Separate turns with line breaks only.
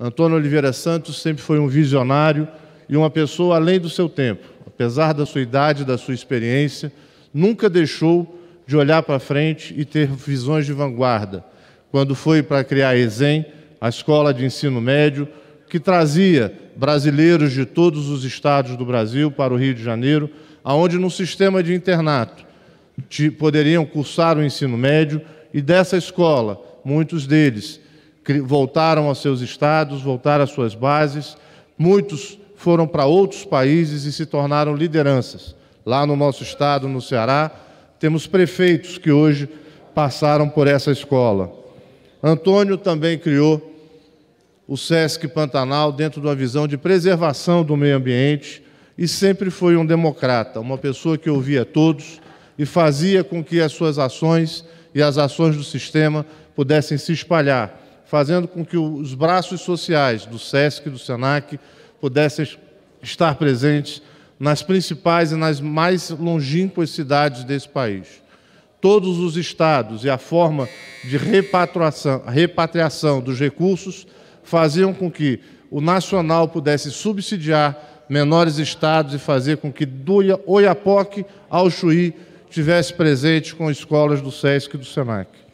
Antônio Oliveira Santos sempre foi um visionário e uma pessoa além do seu tempo. Apesar da sua idade, da sua experiência, nunca deixou de olhar para frente e ter visões de vanguarda. Quando foi para criar a ESEM, a Escola de Ensino Médio, que trazia brasileiros de todos os estados do Brasil para o Rio de Janeiro, aonde num sistema de internato poderiam cursar o ensino médio e dessa escola, muitos deles voltaram aos seus estados, voltaram às suas bases, muitos foram para outros países e se tornaram lideranças. Lá no nosso estado, no Ceará, temos prefeitos que hoje passaram por essa escola. Antônio também criou o SESC Pantanal dentro de uma visão de preservação do meio ambiente e sempre foi um democrata, uma pessoa que ouvia todos e fazia com que as suas ações e as ações do sistema pudessem se espalhar fazendo com que os braços sociais do SESC e do SENAC pudessem estar presentes nas principais e nas mais longínquas cidades desse país. Todos os estados e a forma de repatriação, repatriação dos recursos faziam com que o nacional pudesse subsidiar menores estados e fazer com que do Oiapoque ao Chuí tivesse presente com escolas do SESC e do SENAC.